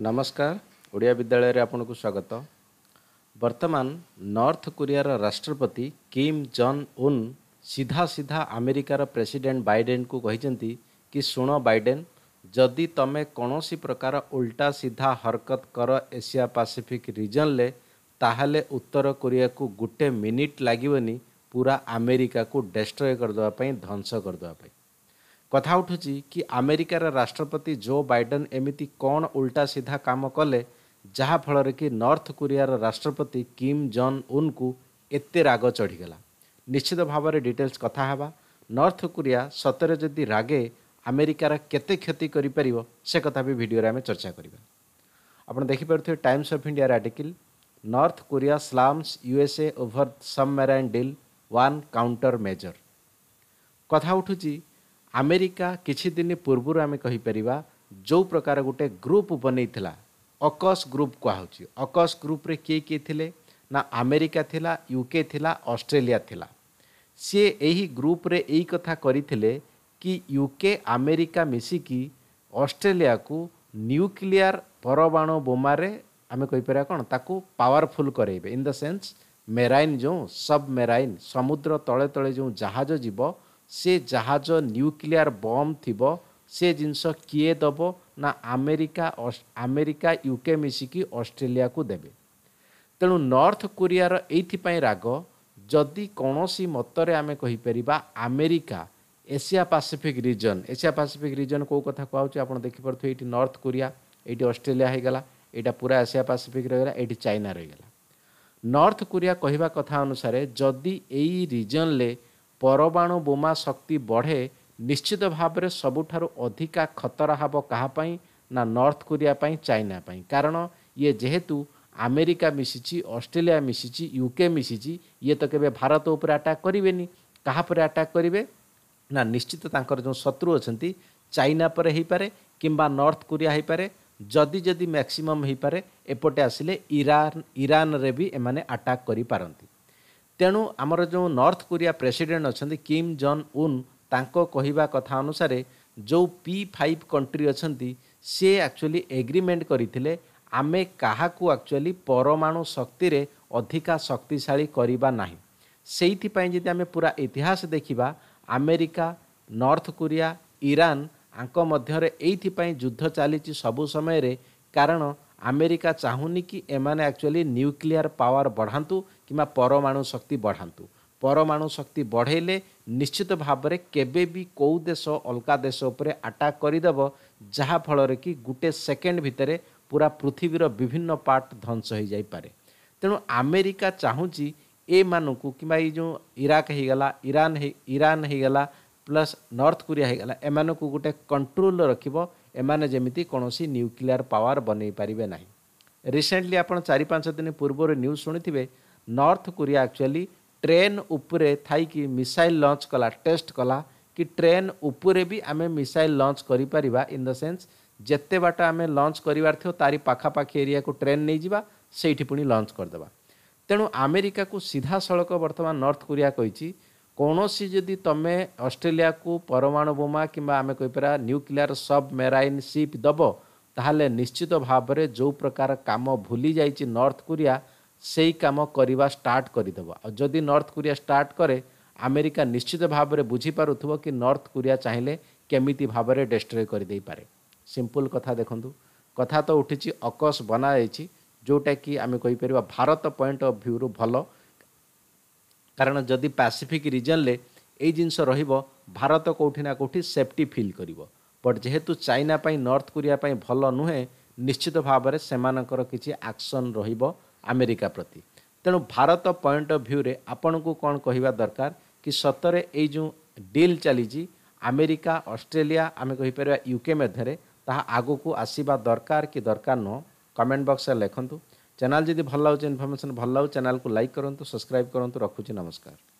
नमस्कार ओडिया विद्यालय को स्वागत वर्तमान नर्थ कोरिया राष्ट्रपति किम जन उन सीधा सीधा आमेरिकार प्रेसिडेंट बैडेन को कहते कि शुण बैडेन जदि तुम कौन सी प्रकार उल्टा सीधा हरकत कर एशिया पैसिफिक रीजन ले ताहले उत्तर कोरिया को गोटे मिनिट लगे पूरा आमेरिका को डेस्ट्रय करदेप ध्वंस करदेप କଥା ଉଠୁଛି କି ଆମେରିକାର ରାଷ୍ଟ୍ରପତି ଜୋ ବାଇଡେନ୍ ଏମିତି କ'ଣ ଉଲ୍ଟା ସିଧା କାମ କଲେ ଯାହାଫଳରେ କି ନର୍ଥ କୋରିଆର ରାଷ୍ଟ୍ରପତି କିମ୍ ଜନ୍ ଉନ୍କୁ ଏତେ ରାଗ ଚଢ଼ିଗଲା ନିଶ୍ଚିତ ଭାବରେ ଡିଟେଲ୍ସ କଥା ହେବା ନର୍ଥ କୋରିଆ ସତରେ ଯଦି ରାଗେ ଆମେରିକାର କେତେ କ୍ଷତି କରିପାରିବ ସେ କଥା ବି ଭିଡ଼ିଓରେ ଆମେ ଚର୍ଚ୍ଚା କରିବା ଆପଣ ଦେଖିପାରୁଥିବେ ଟାଇମ୍ସ ଅଫ୍ ଇଣ୍ଡିଆର article north Korea slams USA over submarine deal one counter major କଥା ଉଠୁଛି ଆମେରିକା କିଛି ଦିନ ପୂର୍ବରୁ ଆମେ କହିପାରିବା ଯେଉଁ ପ୍ରକାର ଗୋଟେ ଗ୍ରୁପ୍ ବନେଇଥିଲା ଅକସ୍ ଗ୍ରୁପ୍ କୁହାହେଉଛି ଅକସ୍ ଗ୍ରୁପ୍ରେ କିଏ କିଏ ଥିଲେ ନା ଆମେରିକା ଥିଲା ୟୁକେ ଥିଲା ଅଷ୍ଟ୍ରେଲିଆ ଥିଲା ସିଏ ଏହି ଗ୍ରୁପ୍ରେ ଏଇ କଥା କରିଥିଲେ କି ୟୁକେ ଆମେରିକା ମିଶିକି ଅଷ୍ଟ୍ରେଲିଆକୁ ନ୍ୟୁକ୍ଲିୟର୍ ପରମାଣୁ ବୋମାରେ ଆମେ କହିପାରିବା କ'ଣ ତାକୁ ପାୱାରଫୁଲ୍ କରେଇବେ ଇନ୍ ଦ ସେନ୍ସ ମେରାଇନ୍ ଯେଉଁ ସବ୍ ମେରାଇନ୍ ସମୁଦ୍ର ତଳେ ତଳେ ଯେଉଁ ଜାହାଜ ଯିବ ସେ ଜାହାଜ ନ୍ୟୁକ୍ଲିଅର ବମ୍ ଥିବ ସେ ଜିନିଷ କିଏ ଦେବ ନା ଆମେରିକା ଆମେରିକା ୟୁକେ ମିଶିକି ଅଷ୍ଟ୍ରେଲିଆକୁ ଦେବେ ତେଣୁ ନର୍ଥ କୋରିଆର ଏଇଥିପାଇଁ ରାଗ ଯଦି କୌଣସି ମତରେ ଆମେ କହିପାରିବା America Asia Pacific region Asia Pacific region କେଉଁ କଥା କୁହାଯାଉଛି ଆପଣ ଦେଖିପାରୁଥିବେ ଏଇଠି ନର୍ଥ କୋରିଆ ଏଇଠି ଅଷ୍ଟ୍ରେଲିଆ ହୋଇଗଲା ଏଇଟା ପୁରା ଏସିଆ ପାସିଫିକ୍ ରହିଗଲା ଏଇଠି ଚାଇନା ରହିଗଲା ନର୍ଥ କୋରିଆ କହିବା କଥା ଅନୁସାରେ ଯଦି ଏଇ ରିଜନ୍ରେ ପରମାଣୁ ବୋମା ଶକ୍ତି ବଢ଼େ ନିଶ୍ଚିତ ଭାବରେ ସବୁଠାରୁ ଅଧିକା ଖତରା ହେବ କାହା ପାଇଁ ନା ନର୍ଥ କୋରିଆ ପାଇଁ ଚାଇନା ପାଇଁ କାରଣ ଇଏ ଯେହେତୁ ଆମେରିକା ମିଶିଛି ଅଷ୍ଟ୍ରେଲିଆ ମିଶିଛି ୟୁକେ ମିଶିଛି ଇଏ ତ କେବେ ଭାରତ ଉପରେ ଆଟାକ୍ କରିବେନି କାହା ପରେ ଆଟାକ୍ କରିବେ ନା ନିଶ୍ଚିତ ତାଙ୍କର ଯେଉଁ ଶତ୍ରୁ ଅଛନ୍ତି ଚାଇନା ପରେ ହେଇପାରେ କିମ୍ବା ନର୍ଥ କୋରିଆ ହେଇପାରେ ଯଦି ଯଦି ମ୍ୟାକ୍ସିମମ୍ ହେଇପାରେ ଏପଟେ ଆସିଲେ ଇରାନ ଇରାନରେ ବି ଏମାନେ ଆଟାକ୍ କରିପାରନ୍ତି ତେଣୁ ଆମର ଯେଉଁ ନର୍ଥ କୋରିଆ ପ୍ରେସିଡେଣ୍ଟ ଅଛନ୍ତି କିମ୍ ଜନ୍ ଉନ୍ ତାଙ୍କ କହିବା କଥା ଅନୁସାରେ ଯେଉଁ ପି ଫାଇଭ୍ କଣ୍ଟ୍ରି ଅଛନ୍ତି ସିଏ ଆକ୍ଚୁଆଲି ଏଗ୍ରିମେଣ୍ଟ କରିଥିଲେ ଆମେ କାହାକୁ ଆକ୍ଚୁଆଲି ପରମାଣୁ ଶକ୍ତିରେ ଅଧିକା ଶକ୍ତିଶାଳୀ କରିବା ନାହିଁ ସେଇଥିପାଇଁ ଯଦି ଆମେ ପୁରା ଇତିହାସ ଦେଖିବା ଆମେରିକା ନର୍ଥ କୋରିଆ ଇରାନ୍ ଆଙ୍କ ମଧ୍ୟରେ ଏଇଥିପାଇଁ ଯୁଦ୍ଧ ଚାଲିଛି ସବୁ ସମୟରେ କାରଣ ଆମେରିକା ଚାହୁଁନି କି ଏମାନେ ଆକ୍ଚୁଆଲି ନ୍ୟୁକ୍ଲିୟର ପାୱାର ବଢ଼ାନ୍ତୁ କିମ୍ବା ପରମାଣୁ ଶକ୍ତି ବଢ଼ାନ୍ତୁ ପରମାଣୁ ଶକ୍ତି ବଢ଼େଇଲେ ନିଶ୍ଚିତ ଭାବରେ କେବେ ବି କେଉଁ ଦେଶ ଅଲଗା ଦେଶ ଉପରେ ଆଟାକ୍ କରିଦେବ ଯାହାଫଳରେ କି ଗୋଟେ ସେକେଣ୍ଡ ଭିତରେ ପୁରା ପୃଥିବୀର ବିଭିନ୍ନ ପାର୍ଟ ଧ୍ୱଂସ ହୋଇଯାଇପାରେ ତେଣୁ ଆମେରିକା ଚାହୁଁଛି ଏମାନଙ୍କୁ କିମ୍ବା ଏଇ ଯେଉଁ ଇରାକ ହେଇଗଲା ଇରାନ ଇରାନ ହେଇଗଲା ପ୍ଲସ୍ ନର୍ଥ କୋରିଆ ହୋଇଗଲା ଏମାନଙ୍କୁ ଗୋଟେ କଣ୍ଟ୍ରୋଲ ରଖିବ ଏମାନେ ଯେମିତି କୌଣସି ନ୍ୟୁକ୍ଲିଆର ପାୱାର ବନେଇ ପାରିବେ ନାହିଁ ରିସେଣ୍ଟଲି ଆପଣ ଚାରି ପାଞ୍ଚ ଦିନ ପୂର୍ବରୁ ନ୍ୟୁଜ୍ ଶୁଣିଥିବେ ନର୍ଥ କୋରିଆ ଆକ୍ଚୁଆଲି ଟ୍ରେନ୍ ଉପରେ ଥାଇକି ମିସାଇଲ୍ ଲଞ୍ଚ କଲା ଟେଷ୍ଟ କଲା କି ଟ୍ରେନ୍ ଉପରେ ବି ଆମେ ମିସାଇଲ୍ ଲଞ୍ଚ କରିପାରିବା ଇନ୍ ଦ ସେନ୍ସ ଯେତେ ବାଟ ଆମେ ଲଞ୍ଚ କରିବାର ଥିବ ତାରି ପାଖାପାଖି ଏରିଆକୁ ଟ୍ରେନ୍ ନେଇଯିବା ସେଇଠି ପୁଣି ଲଞ୍ଚ କରିଦେବା ତେଣୁ ଆମେରିକାକୁ ସିଧାସଳଖ ବର୍ତ୍ତମାନ ନର୍ଥ କୋରିଆ କହିଛି କୌଣସି ଯଦି ତୁମେ ଅଷ୍ଟ୍ରେଲିଆକୁ ପରମାଣୁ ବୋମା କିମ୍ବା ଆମେ କହିପାରିବା ନ୍ୟୁକ୍ଲିୟର ସବ୍ ମେରାଇନ୍ ସିପ୍ ଦେବ ତାହେଲେ ନିଶ୍ଚିତ ଭାବରେ ଯେଉଁ ପ୍ରକାର କାମ ଭୁଲି ଯାଇଛି ନର୍ଥ କୋରିଆ ସେଇ କାମ କରିବା ଷ୍ଟାର୍ଟ କରିଦେବ ଆଉ ଯଦି ନର୍ଥ କୋରିଆ ଷ୍ଟାର୍ଟ କରେ ଆମେରିକା ନିଶ୍ଚିତ ଭାବରେ ବୁଝିପାରୁଥିବ କି ନର୍ଥ କୋରିଆ ଚାହିଁଲେ କେମିତି ଭାବରେ ଡେଷ୍ଟ୍ରୟ କରିଦେଇପାରେ ସିମ୍ପଲ୍ କଥା ଦେଖନ୍ତୁ କଥା ତ ଉଠିଛି ଅକସ ବନାଯାଇଛି ଯେଉଁଟାକି ଆମେ କହିପାରିବା ଭାରତ ପଏଣ୍ଟ ଅଫ୍ ଭ୍ୟୁରୁ ଭଲ କାରଣ ଯଦି ପାସିଫିକ୍ ରିଜନ୍ରେ ଏଇ ଜିନିଷ ରହିବ ଭାରତ କେଉଁଠି ନା କେଉଁଠି ସେଫ୍ଟି ଫିଲ୍ କରିବ ବଟ୍ ଯେହେତୁ ଚାଇନା ପାଇଁ ନର୍ଥ କୋରିଆ ପାଇଁ ଭଲ ନୁହେଁ ନିଶ୍ଚିତ ଭାବରେ ସେମାନଙ୍କର କିଛି ଆକ୍ସନ୍ ରହିବ ଆମେରିକା ପ୍ରତି ତେଣୁ ଭାରତ ପଏଣ୍ଟ ଅଫ୍ ଭ୍ୟୁରେ ଆପଣଙ୍କୁ କ'ଣ କହିବା ଦରକାର କି ସତରେ ଏଇ ଯେଉଁ ଡିଲ୍ ଚାଲିଛି ଆମେରିକା ଅଷ୍ଟ୍ରେଲିଆ ଆମେ କହିପାରିବା ୟୁକେ ମଧ୍ୟରେ ତାହା ଆଗକୁ ଆସିବା ଦରକାର କି ଦରକାର ନୁହଁ କମେଣ୍ଟ ବକ୍ସରେ ଲେଖନ୍ତୁ चैनल जी भल लगे इनफर्मेशन भल लगे चैनल को लाइक करूँ सब्सक्राइब करूँ रखुच्छे नमस्कार